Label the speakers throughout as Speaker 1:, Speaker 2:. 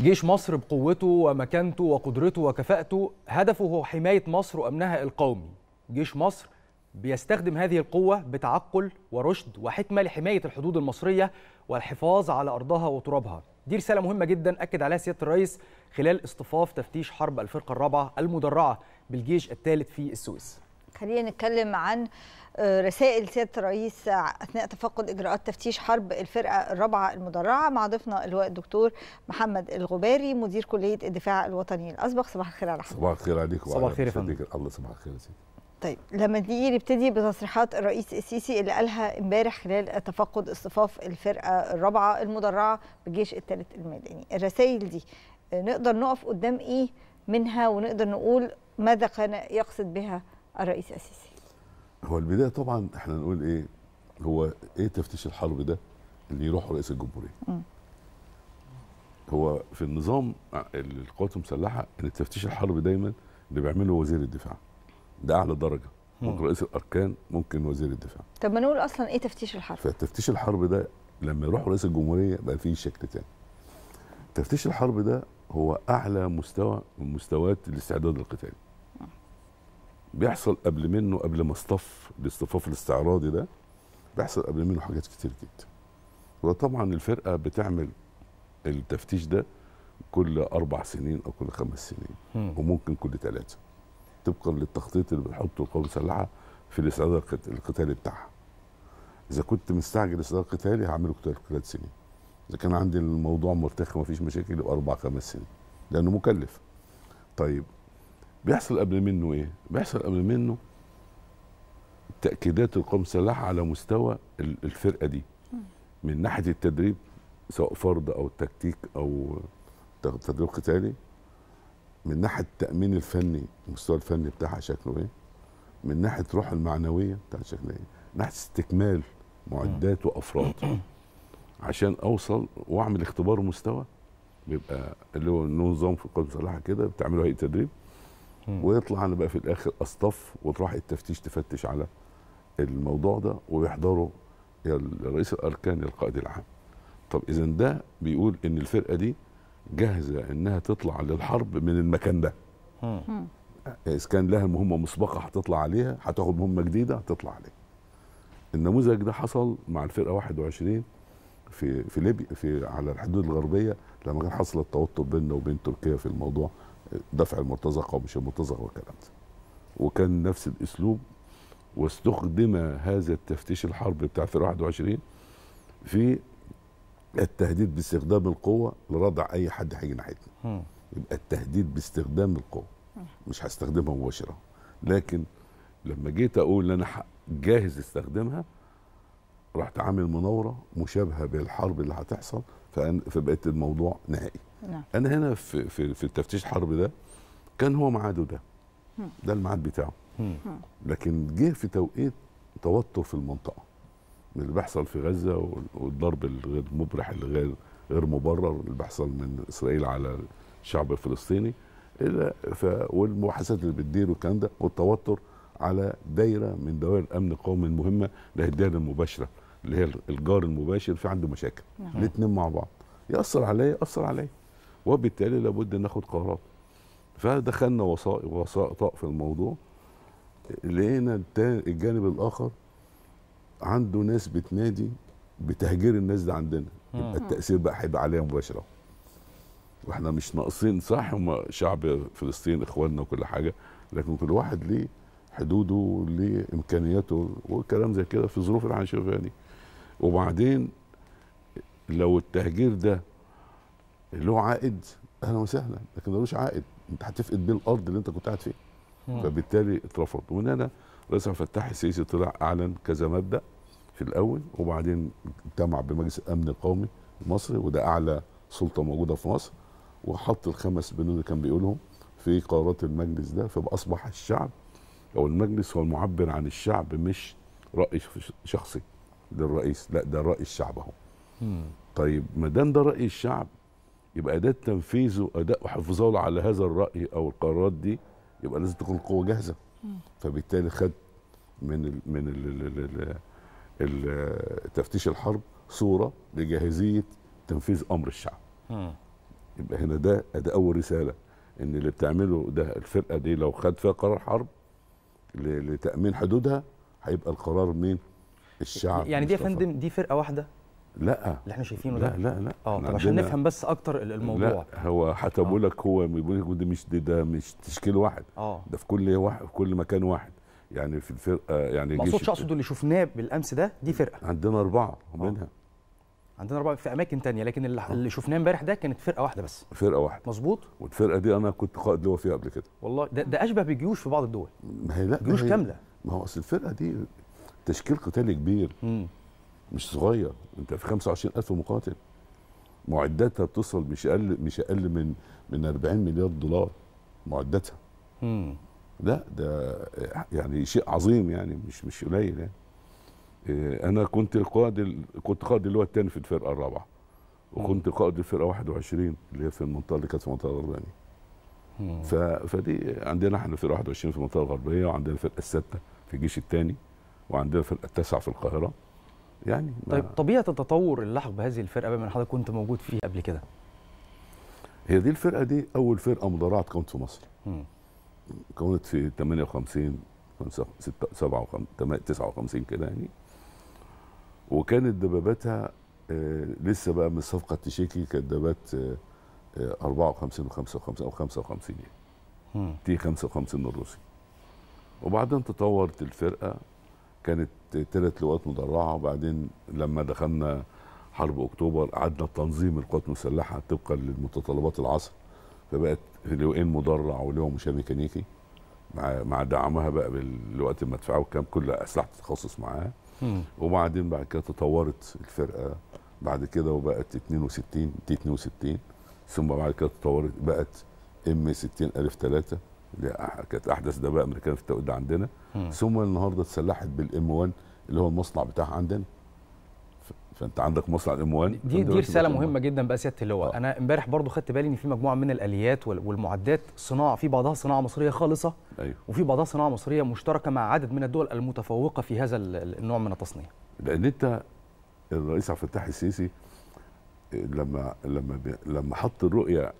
Speaker 1: جيش مصر بقوته ومكانته وقدرته وكفاءته هدفه هو حماية مصر وأمنها القومي جيش مصر بيستخدم هذه القوة بتعقل ورشد وحكمة لحماية الحدود المصرية والحفاظ على أرضها وترابها دي رسالة مهمة جدا أكد عليها سيادة الرئيس خلال اصطفاف تفتيش حرب الفرقة الرابعة المدرعة بالجيش الثالث في السويس
Speaker 2: خلينا نتكلم عن رسائل سياده الرئيس اثناء تفقد اجراءات تفتيش حرب الفرقه الرابعه المدرعه مع ضيفنا اللواء الدكتور محمد الغباري مدير كليه الدفاع الوطني الاسبق صباح الخير على صباح
Speaker 3: الخير عليكم صباح الخير يا فندم الله صباح الخير يا سيدي
Speaker 2: طيب لما نيجي نبتدي بتصريحات الرئيس السيسي اللي قالها امبارح خلال تفقد اصطفاف الفرقه الرابعه المدرعه بالجيش الثالث الميداني الرسائل دي نقدر نقف قدام ايه منها ونقدر نقول ماذا كان يقصد بها الرئيس السيسي
Speaker 3: هو البدايه طبعا احنا نقول ايه هو ايه تفتيش الحرب ده اللي يروح رئيس الجمهوريه هو في النظام القوات المسلحه ان تفتيش الحرب دايما اللي بيعمله وزير الدفاع ده اعلى درجه ممكن رئيس الاركان ممكن وزير الدفاع
Speaker 2: طب ما نقول اصلا ايه تفتيش الحرب
Speaker 3: فتفتيش الحرب ده لما يروح رئيس الجمهوريه بقى فيه شكل تاني تفتيش الحرب ده هو اعلى مستوى من مستويات الاستعداد القتالي بيحصل قبل منه قبل ما اصطف الاصطفاف الاستعراضي ده بيحصل قبل منه حاجات كتير جدا وطبعا الفرقه بتعمل التفتيش ده كل اربع سنين او كل خمس سنين م. وممكن كل ثلاثه طبقا للتخطيط اللي بتحطه القوه المسلحه في الاستعداد القتالي بتاعها اذا كنت مستعجل الاستعداد القتالي هعمله قتال ثلاث سنين اذا كان عندي الموضوع مرتخي ما فيش مشاكل يبقى اربع خمس سنين لانه مكلف طيب بيحصل قبل منه ايه؟ بيحصل قبل منه تاكيدات القوم سلاح على مستوى الفرقه دي من ناحيه التدريب سواء فرض او تكتيك او تدريب قتالي من ناحيه التامين الفني المستوى الفني بتاعها شكله ايه؟ من ناحيه روح المعنويه بتاعها شكلها ايه؟ من ناحيه استكمال معدات وافراد عشان اوصل واعمل اختبار مستوى بيبقى اللي هو نظام في القوم صلاح كده بتعمله هيئه تدريب ويطلع انا بقى في الاخر اصطف وتروح التفتيش تفتش على الموضوع ده ويحضره رئيس الاركان القائد العام طب اذا ده بيقول ان الفرقه دي جاهزه انها تطلع للحرب من المكان ده اذا كان لها مهمه مسبقه هتطلع عليها هتاخد مهمه جديده هتطلع عليها النموذج ده حصل مع الفرقه 21 في في ليبيا في على الحدود الغربيه لما كان حصل التوتر بيننا وبين تركيا في الموضوع دفع المرتزقه ومش المرتزقه والكلام ده وكان نفس الاسلوب واستخدم هذا التفتيش الحرب بتاع 21 في التهديد باستخدام القوه لردع اي حد هيجي ناحيتنا يبقى التهديد باستخدام القوه مش هستخدمها مباشره لكن لما جيت اقول ان انا جاهز استخدمها رحت عامل مناوره مشابهه بالحرب اللي هتحصل فبقيت الموضوع نهائي نعم. انا هنا في في, في التفتيش الحرب ده كان هو ميعاده ده ده الميعاد بتاعه لكن جه في توقيت توتر في المنطقه من اللي بيحصل في غزه والضرب الغير مبرح اللي غير غير مبرر اللي بيحصل من اسرائيل على الشعب الفلسطيني الى ف والمباحثات اللي بتدير والكلام ده والتوتر على دايره من دوائر الامن القومي المهمه اللي هي الدائره المباشره اللي هي الجار المباشر في عنده مشاكل نعم. الاثنين مع بعض ياثر عليا ياثر عليا وبالتالي لابد ناخد قرارات فدخلنا وسائط في الموضوع لقينا الجانب الاخر عنده ناس بتنادي بتهجير الناس ده عندنا يبقى التاثير بقى هيبقى عليها مباشره واحنا مش ناقصين صح هم شعب فلسطين اخواننا وكل حاجه لكن كل واحد ليه حدوده وليه امكانياته وكلام زي كده في الظروف اللي احنا شايفينها دي وبعدين لو التهجير ده له عائد اهلا وسهلا لكن ملوش عائد انت هتفقد بيه الارض اللي انت كنت قاعد فيها فبالتالي اترفض ومن هنا الرئيس عبد الفتاح السيسي طلع اعلن كذا مبدا في الاول وبعدين اجتمع بمجلس الامن القومي المصري وده اعلى سلطه موجوده في مصر وحط الخمس بنود اللي كان بيقولهم في قرارات المجلس ده فاصبح الشعب او المجلس هو المعبر عن الشعب مش راي شخصي للرئيس لا ده راي الشعب اهو طيب ما دام ده راي الشعب يبقى اداه تنفيذه اداء وحفظه على هذا الراي او القرارات دي يبقى لازم تكون قوه جاهزه فبالتالي خد من الـ من الـ تفتيش الحرب صوره لجاهزيه تنفيذ امر الشعب يبقى هنا ده ده اول رساله ان اللي بتعمله ده الفرقه دي لو خد فيها قرار حرب لتامين حدودها هيبقى القرار مين الشعب يعني دي
Speaker 1: يا فندم دي فرقه واحده لا اللي احنا شايفينه لا ده لا لا اه طب عشان نفهم بس اكتر الموضوع لا
Speaker 3: هو حتى بقول اه. لك هو بيقول لك ده مش ده, ده مش تشكيل واحد اه ده في كل واحد في كل مكان واحد يعني في الفرقه يعني ما اقصدش اقصد اللي شفناه بالامس ده دي فرقه عندنا اربعه اه. منها
Speaker 1: عندنا اربعه في اماكن تانية لكن اللي, اه. اللي شفناه امبارح ده كانت فرقه واحده بس
Speaker 3: فرقه واحده مظبوط والفرقه دي انا كنت قائد لواء فيها قبل كده
Speaker 1: والله ده, ده اشبه بجيوش في بعض الدول
Speaker 3: ما هي لا جيوش كامله ما هو اصل الفرقه دي تشكيل قتالي كبير مم. مش صغير انت في 25000 مقاتل معداتها بتصل مش اقل مش اقل من من 40 مليار دولار معداتها امم لا ده يعني شيء عظيم يعني مش مش قليل يعني آه، انا كنت القائد كنت قائد اللي هو الثاني في الفرقه الرابعه وكنت قائد الفرقه 21 اللي هي في المنطقه اللي كانت في المنطقه الغربيه ف... فدي عندنا احنا فرقه 21 في المنطقه الغربيه وعندنا الفرقه السادسه في الجيش الثاني وعندنا الفرقه التاسعه في القاهره يعني طيب
Speaker 1: طبيعه التطور اللي لحق بهذه الفرقه بما ان حضرتك كنت موجود فيها قبل كده
Speaker 3: هي دي الفرقه دي اول فرقه مدرعه كانت في مصر كونت في 58 57 59 كده يعني وكانت دباباتها آه، لسه بقى من صفقه تشيكي كانت دبابات 54 و55 او 55 يعني تي 55 الروسي وبعدين تطورت الفرقه كانت ثلاث لواءات مدرعه وبعدين لما دخلنا حرب اكتوبر قعدنا تنظيم القوات المسلحه طبقا للمتطلبات العصر فبقت لواءين مدرع ولواء مشاه ميكانيكي مع مع دعمها بقى بالوقت المدفعي وكان كل اسلحه تتخصص معاها وبعدين بعد كده تطورت الفرقه بعد كده وبقت 62 تي 62 ثم بعد كده تطورت بقت ام 60 3 اللي كانت احدث دبابه امريكانيه في التوقيت ده عندنا ثم النهارده اتسلحت بالام 1 اللي هو المصنع بتاعها عندنا فانت عندك مصنع الاموال دي دي رساله مهمه
Speaker 1: جدا بقى سياده اللواء آه. انا امبارح برضو خدت بالي ان في مجموعه من الاليات والمعدات صناعه في بعضها صناعه مصريه خالصه أيوه. وفي بعضها صناعه مصريه مشتركه مع عدد من الدول المتفوقه في هذا النوع من التصنيع
Speaker 3: لان انت الرئيس عبد الفتاح السيسي لما لما لما حط الرؤيه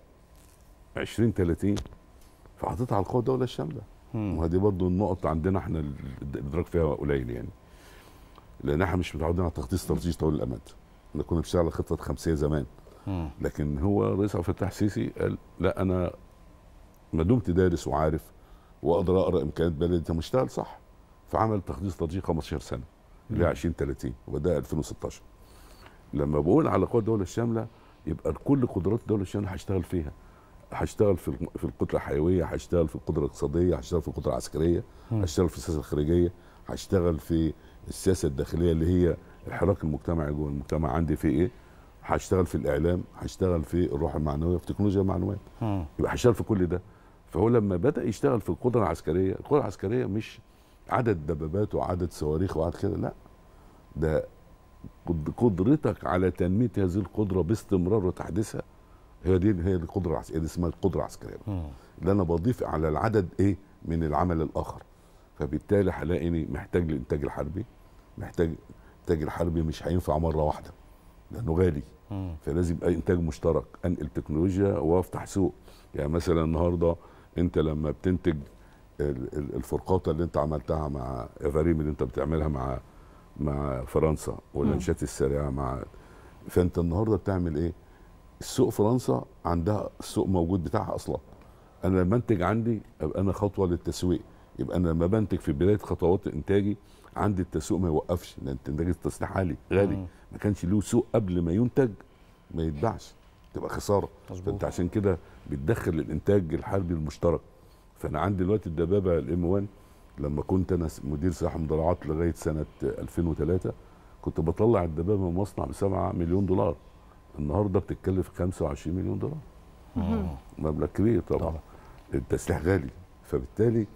Speaker 3: 2030 فحطيتها على القوى الدوله الشامله وهذه برضو النقط عندنا احنا الادراك فيها قليل يعني لان احنا مش متعودين على تخطيط استراتيجي طويل الامد احنا كنا بنشتغل على خطه خمسيه زمان لكن هو رئيس عبد الفتاح السيسي قال لا انا ما دمت دارس وعارف واقدر اقرا امكانيات بلدي مشتغل صح فعمل تخطيط استراتيجي 15 سنه اللي هي 20 30 وده 2016 لما بقول على قوى الدوله الشامله يبقى كل قدرات الدوله الشامله هشتغل فيها هشتغل في في الكتله الحيويه هشتغل في القدره الاقتصاديه هشتغل في القدره العسكريه هشتغل في السياسه الخارجيه هشتغل في السياسه الداخليه اللي هي الحراك المجتمعي جوه المجتمع عندي في ايه هشتغل في الاعلام هشتغل في الروح المعنويه في تكنولوجيا المعلومات يبقى هشتغل في كل ده فهو لما بدا يشتغل في القدره العسكريه القدره العسكريه مش عدد دبابات وعدد صواريخ وعدد كده لا ده قدرتك على تنميه هذه القدره باستمرار وتحديثها هي دي هي القدره العسكريه دي اسمها القدره العسكريه اللي انا بضيف على العدد ايه من العمل الاخر فبالتالي هلاقيني محتاج للانتاج الحربي محتاج انتاج الحربي مش هينفع مره واحده لانه غالي فلازم يبقى انتاج مشترك انقل تكنولوجيا وافتح سوق يعني مثلا النهارده انت لما بتنتج الفرقاطه اللي انت عملتها مع افاريم اللي انت بتعملها مع مع فرنسا والانشات السريعه مع فانت النهارده بتعمل ايه؟ السوق فرنسا عندها السوق موجود بتاعها اصلا انا لما انتج عندي ابقى انا خطوه للتسويق يبقى انا لما بنتج في بدايه خطوات انتاجي عندي التسويق ما يوقفش لان انتاج التصنيع عالي غالي ما كانش له سوق قبل ما ينتج ما يتباعش تبقى خساره مظبوط. فانت عشان كده بتدخل الانتاج الحربي المشترك فانا عندي دلوقتي الدبابه الام 1 لما كنت انا مدير سلاح مدرعات لغايه سنه 2003 كنت بطلع الدبابه من مصنع ب 7 مليون دولار النهارده بتتكلف 25 مليون دولار مبلغ كبير طبعا, طبعا. التسليح غالي فبالتالي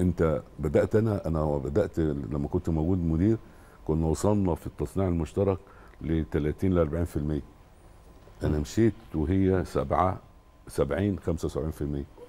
Speaker 3: انت بدات انا انا بدات لما كنت موجود مدير كنا وصلنا في التصنيع المشترك ل 30 ل 40% انا مشيت وهي 7 70 75%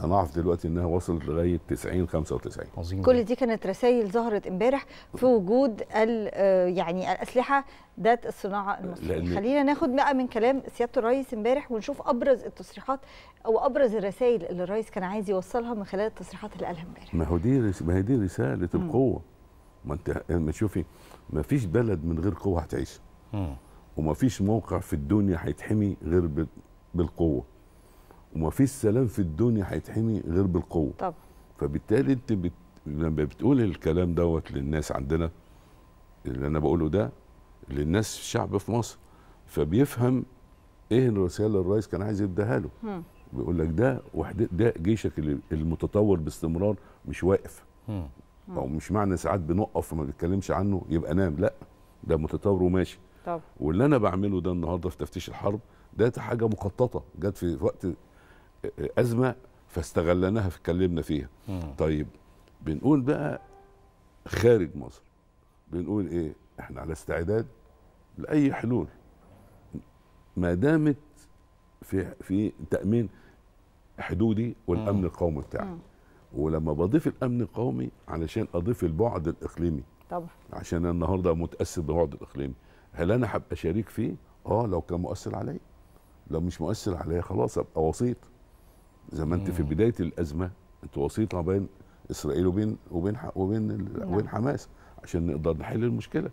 Speaker 3: انا اعرف دلوقتي انها وصلت لغايه 90 95 عظيم كل
Speaker 2: دي كانت رسائل ظهرت امبارح في وجود آه، يعني الاسلحه ذات الصناعه المصريه خلينا ناخد بقى من كلام سياده الرئيس امبارح ونشوف ابرز التصريحات او ابرز الرسائل اللي الرئيس كان عايز يوصلها من خلال التصريحات اللي قالها امبارح
Speaker 3: ما هو دي ما هي دي رساله القوه ما انت ما شوفي ما فيش بلد من غير قوه هتعيش وما فيش موقع في الدنيا هيتحمي غير بالقوه وما فيش سلام في الدنيا هيتحمي غير بالقوه طبعا فبالتالي انت بت... لما بتقول الكلام دوت للناس عندنا اللي انا بقوله ده للناس الشعب في مصر فبيفهم ايه الرساله اللي الرئيس كان عايز يديها له بيقول لك ده وحده ده جيشك المتطور باستمرار مش واقف م. او مش معنى ساعات بنقف وما بنتكلمش عنه يبقى نام لا ده متطور وماشي طب. واللي انا بعمله ده النهارده في تفتيش الحرب ده حاجه مخططه جت في وقت ازمه فاستغلناها فاتكلمنا فيها مم. طيب بنقول بقى خارج مصر بنقول ايه احنا على استعداد لاي حلول ما دامت في في تامين حدودي والامن القومي بتاعي مم. ولما بضيف الامن القومي علشان اضيف البعد الاقليمي طبعا عشان النهارده متاثر بالبعد الاقليمي هل انا هبقى شريك فيه اه لو كان مؤثر عليا لو مش مؤثر عليا خلاص ابقى وسيط زي ما انت في بدايه الازمه انت وسيطه بين اسرائيل وبين وبين وبين نعم. وبين حماس عشان نقدر نحل المشكله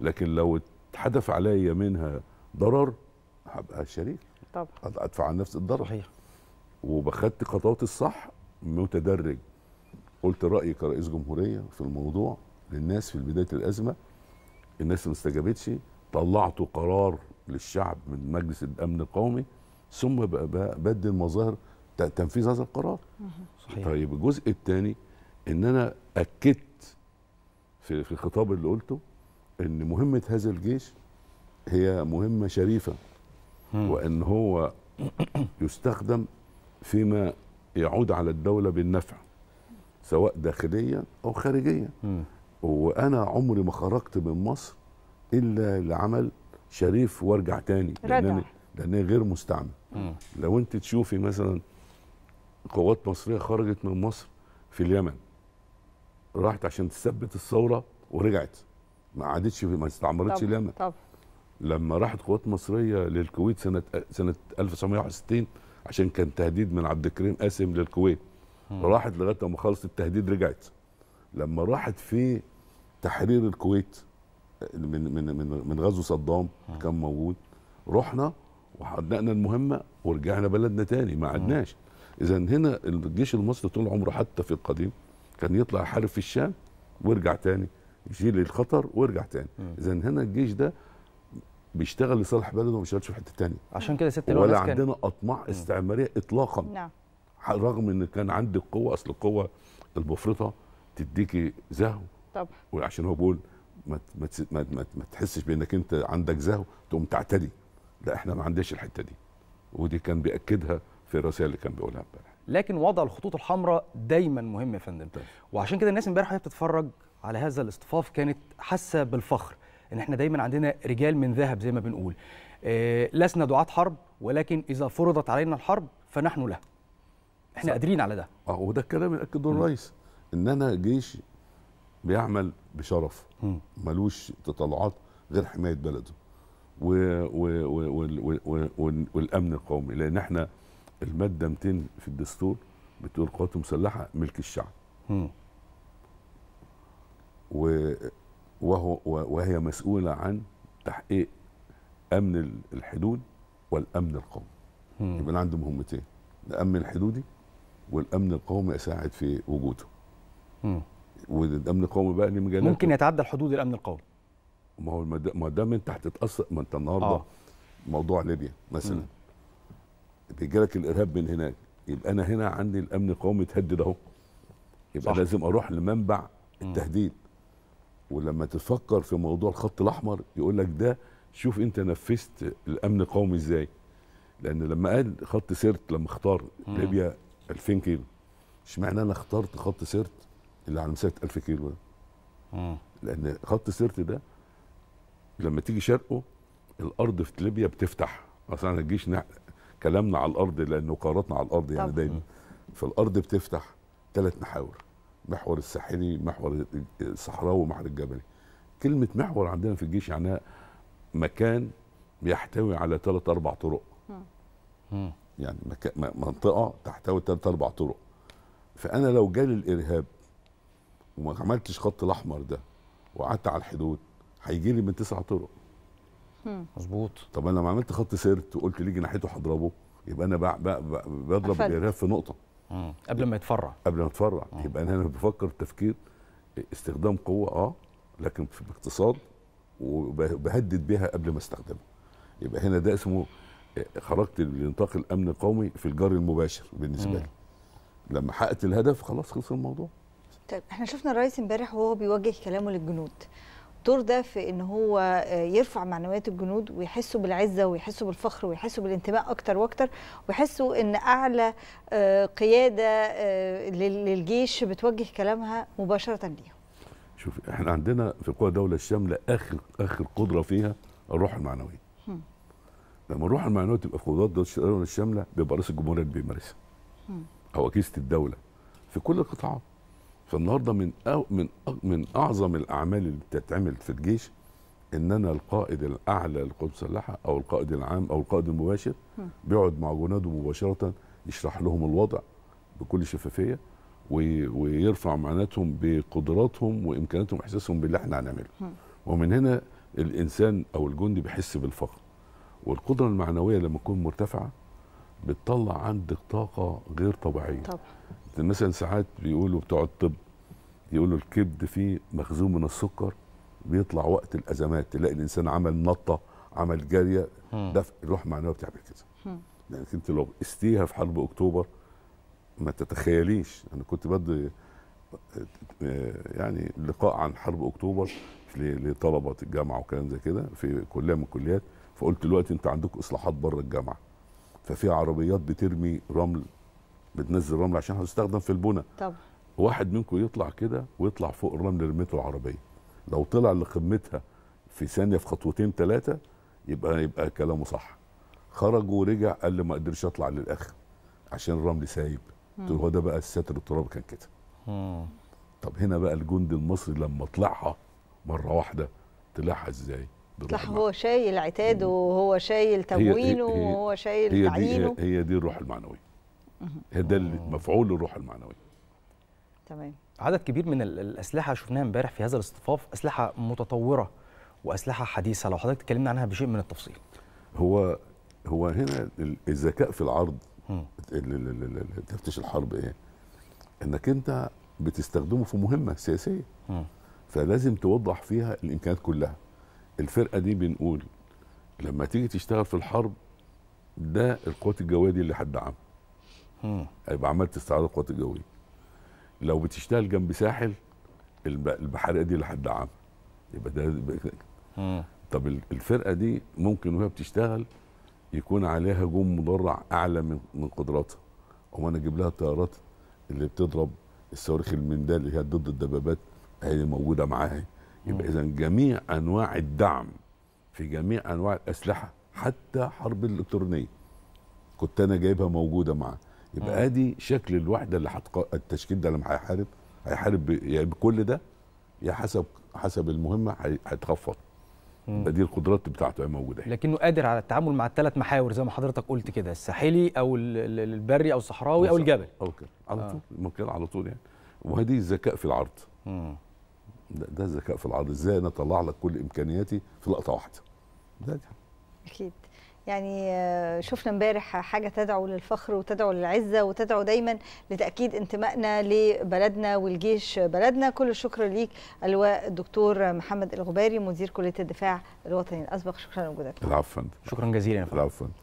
Speaker 3: لكن لو اتحدف عليا منها ضرر هبقى شريك طبعا ادفع عن نفسي الضرر صحيح وبخدت خطوات الصح متدرج قلت رايي كرئيس جمهوريه في الموضوع للناس في بدايه الازمه الناس ما استجابتش طلعت قرار للشعب من مجلس الامن القومي ثم بدل مظاهر تنفيذ هذا القرار صحيح. طيب الجزء الثاني ان انا اكدت في في الخطاب اللي قلته ان مهمه هذا الجيش هي مهمه شريفه وان هو يستخدم فيما يعود على الدوله بالنفع سواء داخليا او خارجيا وانا عمري ما خرجت من مصر الا لعمل شريف وارجع تاني لان غير مستعمل لو انت تشوفي مثلا قوات مصريه خرجت من مصر في اليمن راحت عشان تثبت الثوره ورجعت ما عادتش ما استعمرتش طب اليمن طب. لما راحت قوات مصريه للكويت سنه سنه 1961 عشان كان تهديد من عبد الكريم قاسم للكويت م. راحت لغايه ما خلصت التهديد رجعت لما راحت في تحرير الكويت من من من, من غزو صدام كان موجود رحنا وحققنا المهمه ورجعنا بلدنا تاني ما عدناش اذا هنا الجيش المصري طول عمره حتى في القديم كان يطلع يحارب في الشام ويرجع تاني يشيل الخطر ويرجع تاني اذا هنا الجيش ده بيشتغل لصالح بلده وما بيشتغلش في حته تانية عشان كده ست ولا عندنا اطماع استعماريه اطلاقا نعم رغم ان كان عندي قوه اصل القوه المفرطه تديكي زهو طب وعشان هو بيقول ما ما ما, ما تحسش بانك انت عندك زهو تقوم تعتدي لا احنا ما عندناش الحته دي ودي كان بياكدها في الرسائل اللي كان بيقولها امبارح
Speaker 1: لكن وضع الخطوط الحمراء دايما مهم يا فندم وعشان كده الناس امبارح وهي بتتفرج على هذا الاصطفاف كانت حاسه بالفخر ان احنا دايما عندنا رجال من ذهب زي ما بنقول إيه لسنا دعاة حرب ولكن اذا فرضت علينا الحرب فنحن لها احنا صح. قادرين على ده
Speaker 3: اه وده الكلام اللي اكده الرئيس ان انا جيش بيعمل بشرف ملوش تطلعات غير حمايه بلده و... و... و... و... و... و... والامن القومي لان احنا الماده 200 في الدستور بتقول القوات المسلحه ملك الشعب م. و وهو وهي مسؤوله عن تحقيق امن الحدود والامن القومي يبقى انا عندي مهمتين الامن الحدودي والامن القومي اساعد في وجوده م. والامن القومي بقى ليه مجالات ممكن
Speaker 1: يتعدى الحدود الامن القومي
Speaker 3: ما هو ما دام انت هتتاثر ما انت النهارده آه. موضوع ليبيا مثلا م. بيجيلك الارهاب من هناك يبقى انا هنا عندي الامن القومي اتهدد اهو يبقى صح. لازم اروح لمنبع التهديد ولما تفكر في موضوع الخط الاحمر يقول لك ده شوف انت نفذت الامن القومي ازاي لان لما قال خط سرت لما اختار مم. ليبيا 2000 كيلو اشمعنى انا اخترت خط سرت اللي على مسافه 1000 كيلو ده لان خط سرت ده لما تيجي شرقه الارض في ليبيا بتفتح اصلا الجيش كلامنا على الارض لان قارتنا على الارض يعني دايما فالارض بتفتح ثلاث محاور محور الساحلي محور الصحراوي ومحور الجبلي كلمه محور عندنا في الجيش يعني مكان بيحتوي على ثلاث اربع طرق يعني منطقه تحتوي ثلاث اربع طرق فانا لو جالي الارهاب وما عملتش خط الاحمر ده وقعدت على الحدود هيجي لي من تسع طرق مظبوط طب انا لما عملت خط سيرت وقلت ليه جناحيته هضربه يبقى انا بقى بقى بضرب الارهاب في نقطه مم. قبل ما يتفرع قبل ما يتفرع يبقى انا بفكر تفكير استخدام قوه اه لكن في باقتصاد وبهدد بها قبل ما استخدمها يبقى هنا ده اسمه آه، خرجت لنطاق الامن القومي في الجار المباشر بالنسبه لي لما حققت الهدف خلاص خلص الموضوع
Speaker 2: طيب احنا شفنا الرئيس امبارح وهو بيوجه كلامه للجنود الدور ده في ان هو آه، يرفع معنويات الجنود ويحسوا بالعزه ويحسوا بالفخر ويحسوا بالانتماء اكتر واكتر ويحسوا ان اعلى آه، قياده آه، للجيش بتوجه كلامها مباشره ليهم.
Speaker 3: شوف احنا عندنا في قوى الدوله الشامله اخر اخر قدره فيها الروح المعنويه. لما الروح المعنويه تبقى في قوات الدوله الشامله بيبقى رئيس الجمهوريه اللي بيمارسها. او اجهزه الدوله في كل القطاعات. فالنهارده من أو من من اعظم الاعمال اللي بتتعمل في الجيش ان انا القائد الاعلى للقوات المسلحه او القائد العام او القائد المباشر بيقعد مع جناده مباشره يشرح لهم الوضع بكل شفافيه ويرفع معاناتهم بقدراتهم وامكاناتهم واحساسهم باللي احنا هنعمله ومن هنا الانسان او الجندي بيحس بالفخر والقدره المعنويه لما تكون مرتفعه بتطلع عندك طاقه غير طبيعيه طبعا. مثلا ساعات بيقولوا بتوع الطب يقولوا الكبد فيه مخزون من السكر بيطلع وقت الازمات تلاقي الانسان عمل نطه عمل جاريه دفع الروح المعنويه بتعمل كده لانك يعني انت لو قستيها في حرب اكتوبر ما تتخيليش انا كنت بدي يعني لقاء عن حرب اكتوبر لطلبه الجامعه وكلام زي كده في كليه من الكليات فقلت دلوقتي انت عندك اصلاحات بره الجامعه ففي عربيات بترمي رمل بتنزل رمل عشان هتستخدم في البنى طبعا واحد منكم يطلع كده ويطلع فوق الرمل رميته العربيه لو طلع لقمتها في ثانيه في خطوتين ثلاثه يبقى يبقى كلامه صح خرج ورجع قال لي ما قدرش اطلع للاخر عشان الرمل سايب قلت له هو ده بقى الستر التراب كان كده طب هنا بقى الجندي المصري لما طلعها مره واحده طلعها ازاي
Speaker 2: طلع هو شايل عتاده وهو شايل تموينه وهو شايل تعيينه
Speaker 3: هي, هي, هي دي الروح المعنويه ده مفعول الروح المعنويه
Speaker 2: تمام
Speaker 1: عدد كبير من الاسلحه شفناها امبارح في هذا الاصطفاف اسلحه متطوره واسلحه حديثه لو حضرتك تكلمنا عنها بشيء من التفصيل
Speaker 3: هو هو هنا الذكاء في العرض تفتيش الحرب ايه انك انت بتستخدمه في مهمه سياسيه فلازم توضح فيها الامكانيات كلها الفرقه دي بنقول لما تيجي تشتغل في الحرب ده القوات الجويه دي اللي هتدعمها هيبقى عملت استعاده القوات الجويه لو بتشتغل جنب ساحل البحريه دي اللي هتدعمها يبقى ده طب الفرقه دي ممكن وهي بتشتغل يكون عليها هجوم مدرع اعلى من من قدراتها وما انا اجيب لها الطيارات اللي بتضرب الصواريخ المندال اللي هي ضد الدبابات هي موجوده معاها يبقى اذا جميع انواع الدعم في جميع انواع الاسلحه حتى حرب الالكترونيه كنت انا جايبها موجوده معاها يبقى آه. ادي شكل الوحده اللي حتق... التشكيل ده لما هيحارب هيحارب ب... يعني بكل ده يا حسب حسب المهمه هيتخفض يبقى دي القدرات بتاعته هي موجوده
Speaker 1: لكنه قادر على التعامل مع الثلاث محاور زي ما حضرتك قلت كده الساحلي او البري او الصحراوي او الجبل او كده على آه. طول
Speaker 3: آه. ممكن على طول يعني وهذه الذكاء في العرض مم. ده, الذكاء في العرض ازاي انا اطلع لك كل امكانياتي في لقطه واحده ده, ده.
Speaker 2: اكيد يعني آه، شفنا امبارح حاجه تدعو للفخر وتدعو للعزه وتدعو دايما لتاكيد انتمائنا لبلدنا والجيش بلدنا كل الشكر ليك اللواء الدكتور محمد الغباري مدير كليه الدفاع الوطني الاسبق شكرا لوجودك
Speaker 1: العفو شكرا جزيلا العفو